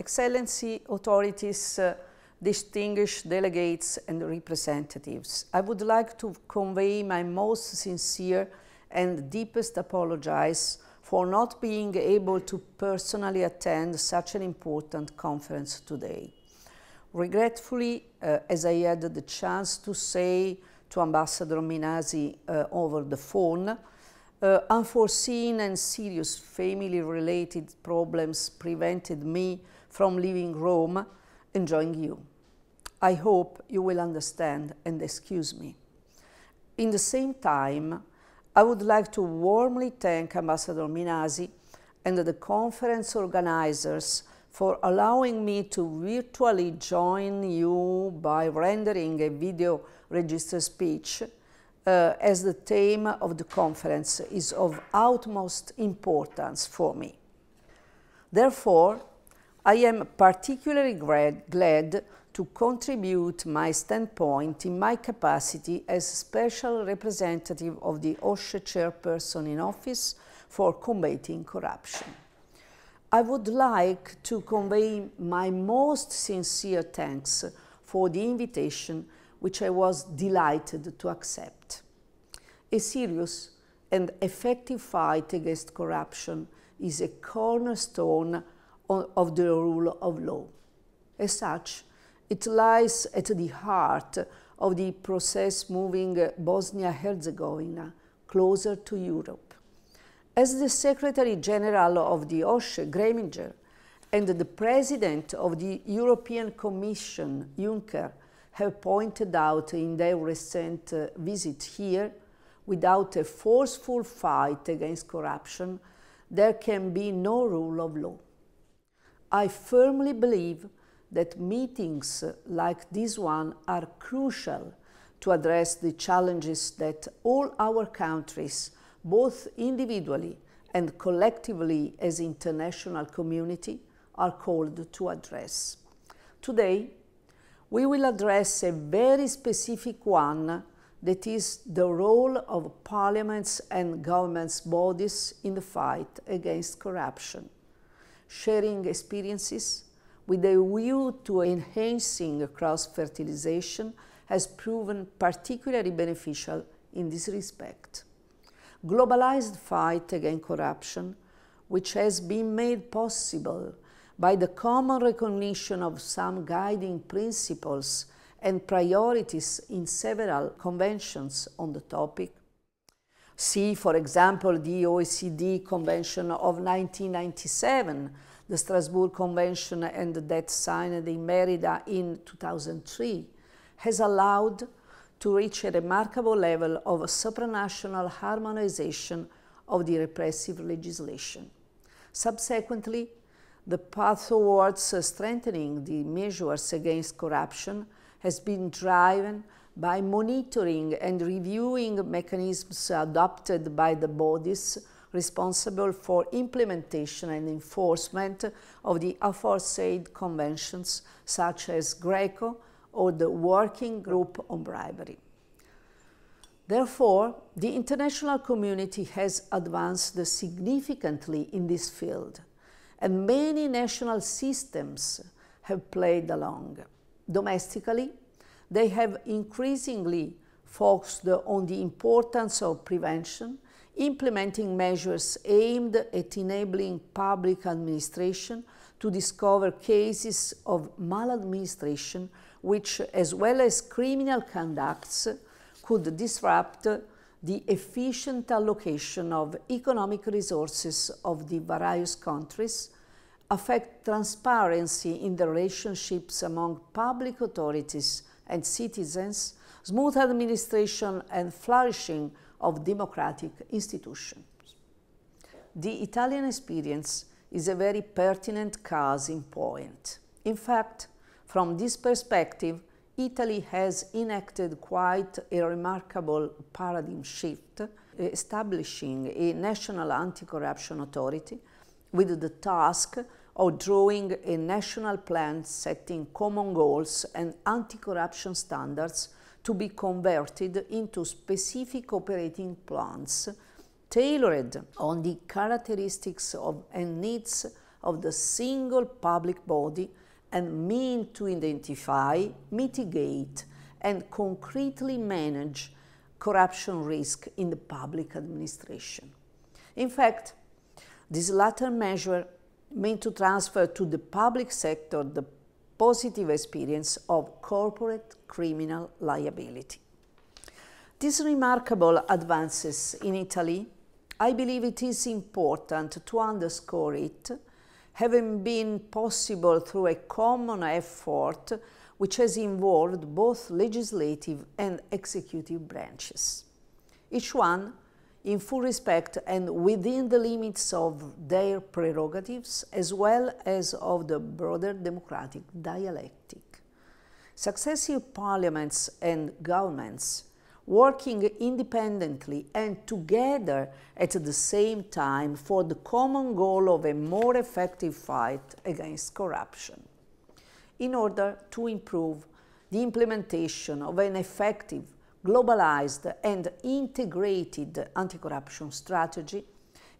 Excellency authorities, uh, distinguished delegates and representatives, I would like to convey my most sincere and deepest apologies for not being able to personally attend such an important conference today. Regretfully, uh, as I had the chance to say to Ambassador Minasi uh, over the phone, uh, unforeseen and serious family-related problems prevented me from leaving Rome and join you. I hope you will understand and excuse me. In the same time, I would like to warmly thank Ambassador Minasi and the conference organizers for allowing me to virtually join you by rendering a video registered speech uh, as the theme of the conference is of utmost importance for me. Therefore, I am particularly glad to contribute my standpoint in my capacity as special representative of the OSHA chairperson in office for combating corruption. I would like to convey my most sincere thanks for the invitation which I was delighted to accept. A serious and effective fight against corruption is a cornerstone of the rule of law. As such, it lies at the heart of the process moving Bosnia-Herzegovina closer to Europe. As the Secretary General of the OSCE, Greminger, and the President of the European Commission, Juncker, have pointed out in their recent uh, visit here, without a forceful fight against corruption, there can be no rule of law. I firmly believe that meetings like this one are crucial to address the challenges that all our countries, both individually and collectively as international community, are called to address. Today, we will address a very specific one that is the role of parliaments and governments bodies in the fight against corruption sharing experiences with a view to enhancing cross fertilization has proven particularly beneficial in this respect. Globalized fight against corruption, which has been made possible by the common recognition of some guiding principles and priorities in several conventions on the topic, See, for example, the OECD Convention of 1997, the Strasbourg Convention and that signed in Merida in 2003, has allowed to reach a remarkable level of supranational harmonization of the repressive legislation. Subsequently, the path towards strengthening the measures against corruption has been driven by monitoring and reviewing mechanisms adopted by the bodies responsible for implementation and enforcement of the aforesaid conventions, such as GRECO or the Working Group on Bribery. Therefore, the international community has advanced significantly in this field, and many national systems have played along. Domestically, they have increasingly focused on the importance of prevention, implementing measures aimed at enabling public administration to discover cases of maladministration, which, as well as criminal conducts, could disrupt the efficient allocation of economic resources of the various countries, affect transparency in the relationships among public authorities and citizens, smooth administration and flourishing of democratic institutions. The Italian experience is a very pertinent case in point. In fact, from this perspective, Italy has enacted quite a remarkable paradigm shift, establishing a national anti-corruption authority with the task or drawing a national plan setting common goals and anti-corruption standards to be converted into specific operating plans tailored on the characteristics of and needs of the single public body and mean to identify, mitigate and concretely manage corruption risk in the public administration. In fact, this latter measure mean to transfer to the public sector the positive experience of corporate criminal liability. These remarkable advances in Italy, I believe it is important to underscore it, having been possible through a common effort which has involved both legislative and executive branches. Each one in full respect and within the limits of their prerogatives as well as of the broader democratic dialectic. Successive parliaments and governments working independently and together at the same time for the common goal of a more effective fight against corruption in order to improve the implementation of an effective globalized and integrated anti-corruption strategy,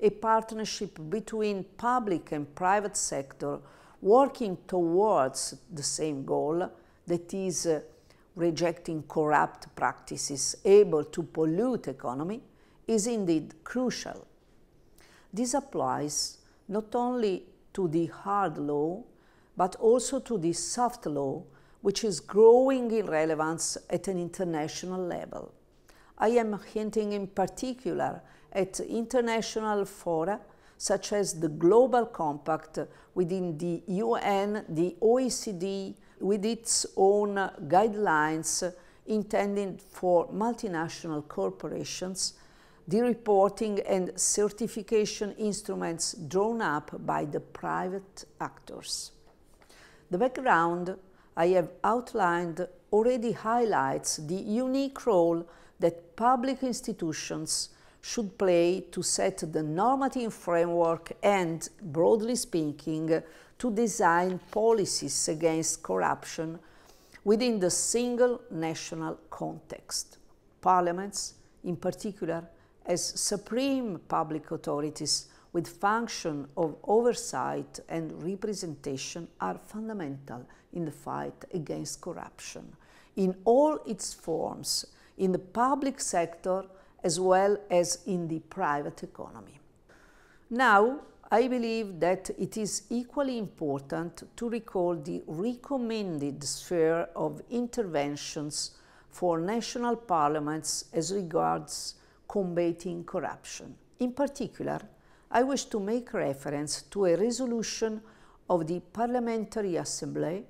a partnership between public and private sector working towards the same goal, that is uh, rejecting corrupt practices able to pollute economy, is indeed crucial. This applies not only to the hard law, but also to the soft law which is growing in relevance at an international level. I am hinting in particular at international fora such as the Global Compact within the UN, the OECD, with its own guidelines intended for multinational corporations, the reporting and certification instruments drawn up by the private actors. The background I have outlined already highlights the unique role that public institutions should play to set the normative framework and, broadly speaking, to design policies against corruption within the single national context. Parliaments, in particular, as supreme public authorities, with function of oversight and representation are fundamental in the fight against corruption in all its forms in the public sector as well as in the private economy. Now, I believe that it is equally important to recall the recommended sphere of interventions for national parliaments as regards combating corruption. In particular, I wish to make reference to a resolution of the Parliamentary Assembly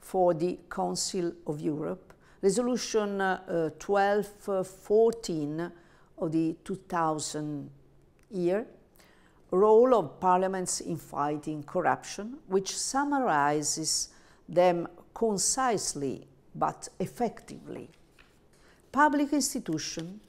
for the Council of Europe, Resolution uh, 1214 of the 2000 year, Role of Parliaments in Fighting Corruption, which summarizes them concisely but effectively. Public institutions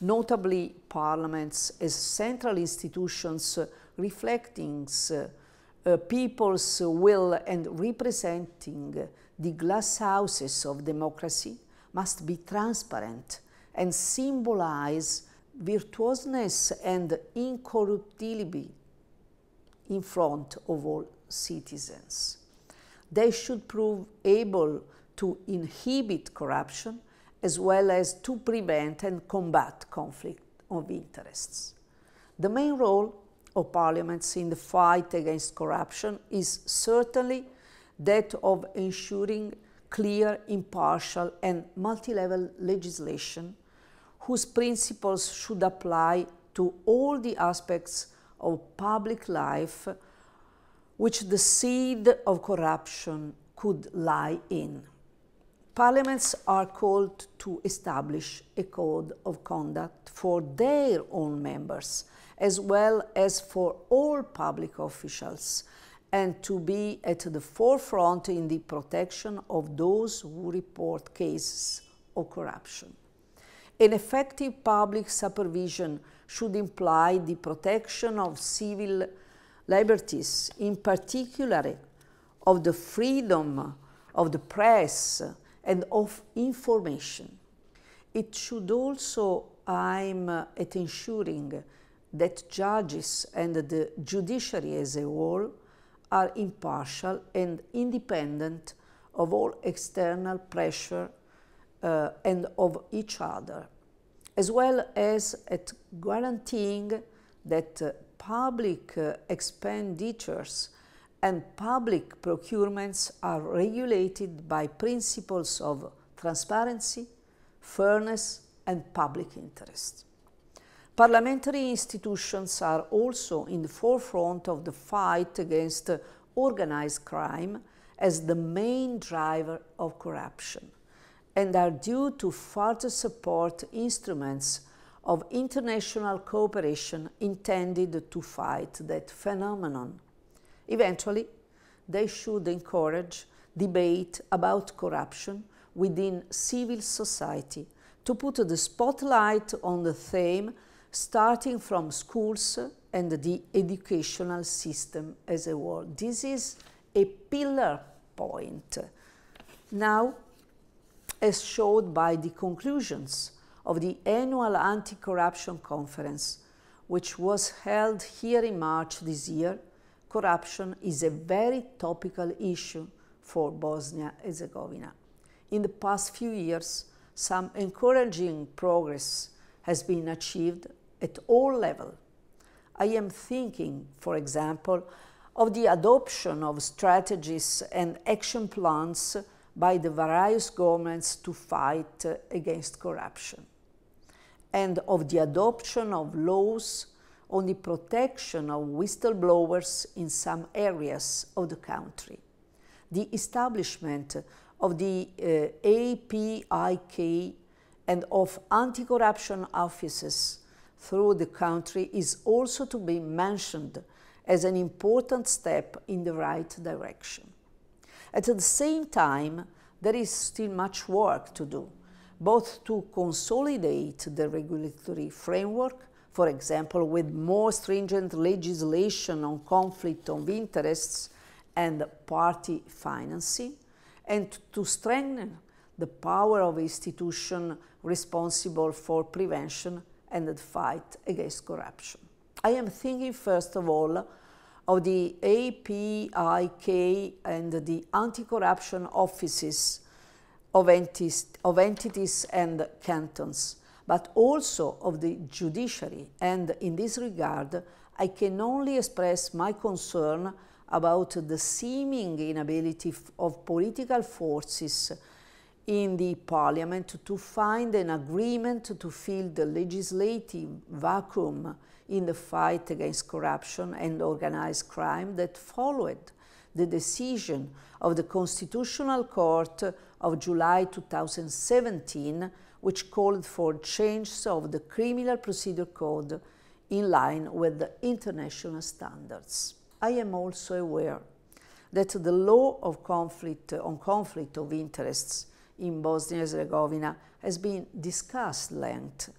notably parliaments as central institutions reflecting uh, people's will and representing the glass houses of democracy must be transparent and symbolize virtuousness and incorruptibility in front of all citizens. They should prove able to inhibit corruption as well as to prevent and combat conflict of interests. The main role of parliaments in the fight against corruption is certainly that of ensuring clear, impartial, and multi level legislation whose principles should apply to all the aspects of public life which the seed of corruption could lie in. Parliaments are called to establish a code of conduct for their own members, as well as for all public officials, and to be at the forefront in the protection of those who report cases of corruption. An effective public supervision should imply the protection of civil liberties, in particular of the freedom of the press, and of information. It should also aim uh, at ensuring that judges and the judiciary as a whole are impartial and independent of all external pressure uh, and of each other, as well as at guaranteeing that uh, public uh, expenditures and public procurements are regulated by principles of transparency, fairness and public interest. Parliamentary institutions are also in the forefront of the fight against organized crime as the main driver of corruption and are due to further support instruments of international cooperation intended to fight that phenomenon. Eventually, they should encourage debate about corruption within civil society to put the spotlight on the theme starting from schools and the educational system as a whole. This is a pillar point. Now, as showed by the conclusions of the annual anti-corruption conference, which was held here in March this year, corruption is a very topical issue for Bosnia-Herzegovina. In the past few years, some encouraging progress has been achieved at all levels. I am thinking, for example, of the adoption of strategies and action plans by the various governments to fight against corruption, and of the adoption of laws on the protection of whistleblowers in some areas of the country. The establishment of the uh, APIK and of anti-corruption offices through the country is also to be mentioned as an important step in the right direction. At the same time, there is still much work to do, both to consolidate the regulatory framework for example, with more stringent legislation on conflict of interests and party financing, and to strengthen the power of institutions responsible for prevention and the fight against corruption. I am thinking, first of all, of the APIK and the anti-corruption offices of entities, of entities and cantons, but also of the judiciary. And in this regard, I can only express my concern about the seeming inability of political forces in the parliament to find an agreement to fill the legislative vacuum in the fight against corruption and organized crime that followed the decision of the Constitutional Court of July 2017 which called for changes of the criminal procedure code in line with the international standards. I am also aware that the law of conflict on conflict of interests in Bosnia and Herzegovina has been discussed length.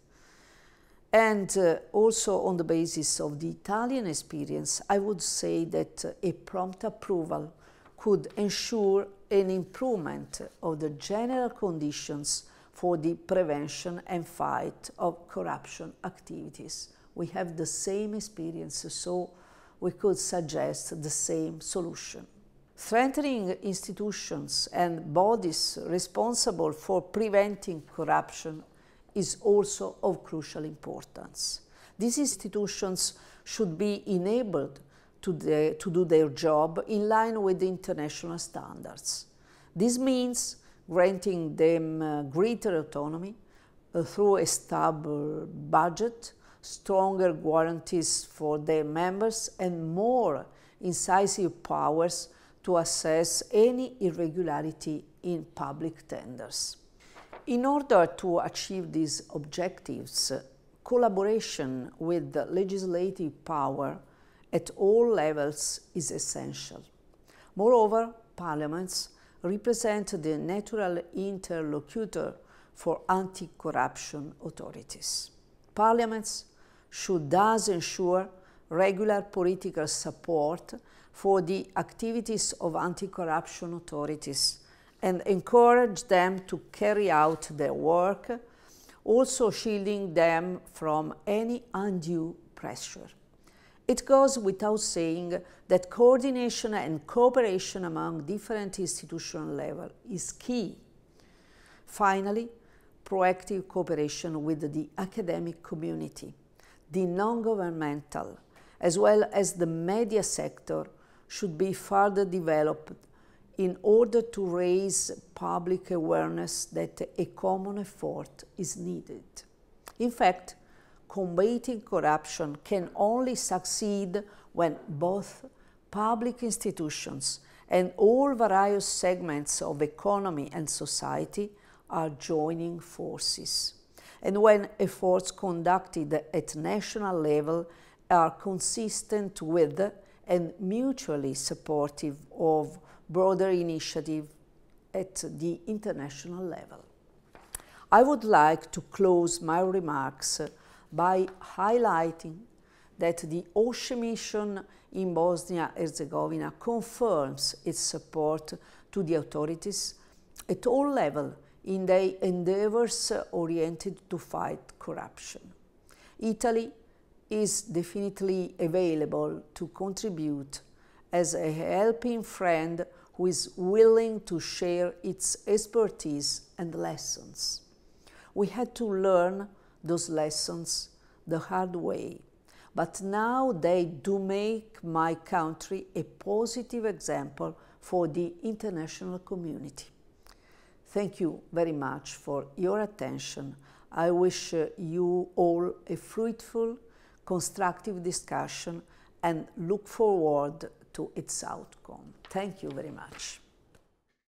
And uh, also on the basis of the Italian experience, I would say that a prompt approval could ensure an improvement of the general conditions for the prevention and fight of corruption activities. We have the same experience, so we could suggest the same solution. Strengthening institutions and bodies responsible for preventing corruption is also of crucial importance. These institutions should be enabled to, the, to do their job in line with the international standards. This means granting them uh, greater autonomy uh, through a stable budget, stronger guarantees for their members, and more incisive powers to assess any irregularity in public tenders. In order to achieve these objectives, collaboration with the legislative power at all levels is essential. Moreover, parliaments represent the natural interlocutor for anti-corruption authorities. Parliaments should thus ensure regular political support for the activities of anti-corruption authorities and encourage them to carry out their work, also shielding them from any undue pressure. It goes without saying that coordination and cooperation among different institutional levels is key. Finally, proactive cooperation with the academic community, the non-governmental, as well as the media sector should be further developed in order to raise public awareness that a common effort is needed. In fact, combating corruption can only succeed when both public institutions and all various segments of economy and society are joining forces, and when efforts conducted at national level are consistent with and mutually supportive of broader initiative at the international level. I would like to close my remarks by highlighting that the OSCE mission in Bosnia-Herzegovina confirms its support to the authorities at all levels in their endeavors oriented to fight corruption. Italy is definitely available to contribute as a helping friend who is willing to share its expertise and lessons. We had to learn those lessons the hard way. But now they do make my country a positive example for the international community. Thank you very much for your attention. I wish uh, you all a fruitful, constructive discussion and look forward to its outcome. Thank you very much.